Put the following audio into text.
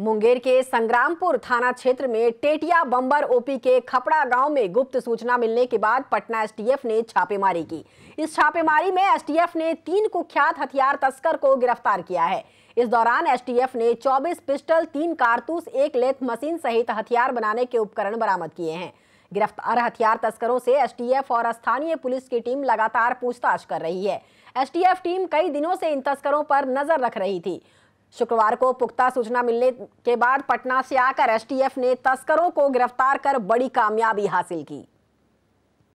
मुंगेर के संग्रामपुर थाना क्षेत्र में टेटिया बम्बर ओपी के खपड़ा गांव में गुप्त सूचना मिलने के बाद पटना एसटीएफ ने छापेमारी की इस छापेमारी में एसटीएफ ने तीन कुख्यात हथियार तस्कर को गिरफ्तार किया है इस दौरान एसटीएफ ने 24 पिस्टल तीन कारतूस एक लेथ मशीन सहित हथियार बनाने के उपकरण बरामद किए हैं गिरफ्तार हथियार तस्करों से एसटीएफ और स्थानीय पुलिस की टीम लगातार पूछताछ कर रही है एसटीएफ टीम कई दिनों से इन तस्करों पर नजर रख रही थी शुक्रवार को पुख्ता सूचना मिलने के बाद पटना से आकर एसटीएफ ने तस्करों को गिरफ्तार कर बड़ी कामयाबी हासिल की